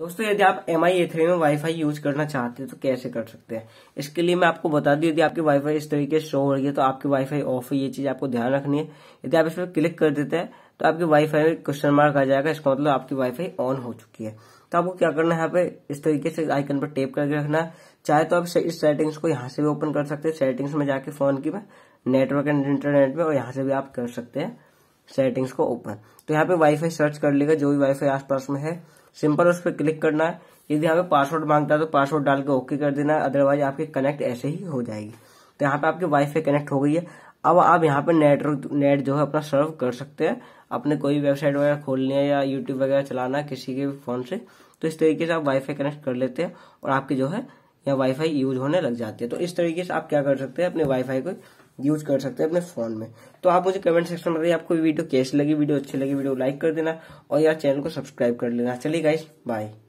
दोस्तों यदि आप एम आई ए थ्री में वाईफाई यूज करना चाहते हैं तो कैसे कर सकते हैं इसके लिए मैं आपको बता दूं यदि आपकी वाईफाई इस तरीके से शो हो रही है तो आपकी वाईफाई ऑफ है ये चीज आपको ध्यान रखनी है यदि आप इस पर क्लिक कर देते हैं तो आपकी वाईफाई में क्वेश्चन मार्क आ जाएगा इसका मतलब आपकी वाईफाई ऑन हो चुकी है तो आपको क्या करना है यहाँ पे इस तरीके से आइकन पर टेप करके रखना है चाहे तो आप इस सेटिंग्स को यहाँ से भी ओपन कर सकते हैं सेटिंग्स में जाके फोन की नेटवर्क एंड इंटरनेट में और यहाँ से भी आप कर सकते हैं सेटिंग्स को ओपन तो यहाँ पे वाईफाई सर्च कर लेगा जो भी वाईफाई आसपास में है सिंपल उस पर क्लिक करना है यदि यहाँ पे पासवर्ड मांगता है तो पासवर्ड डाल के ओके कर देना है अदरवाइज आपके कनेक्ट ऐसे ही हो जाएगी तो यहाँ पे आपकी वाईफाई कनेक्ट हो गई है अब आप यहाँ पे नेट नेट जो है अपना सर्व कर सकते हैं अपने कोई भी वेबसाइट वगैरह खोलनी है या यूट्यूब वगैरह चलाना किसी के भी फोन से तो इस तरीके से आप वाईफाई कनेक्ट कर लेते हैं और आपके जो है यहाँ वाईफाई यूज होने लग जाती है तो इस तरीके से आप क्या कर सकते हैं अपने वाईफाई को यूज कर सकते हैं अपने फोन में तो आप मुझे कमेंट सेक्शन में बताइए आपको वीडियो कैसी लगी वीडियो अच्छी लगी वीडियो लाइक कर देना और यार चैनल को सब्सक्राइब कर लेना चलिए गाइस बाय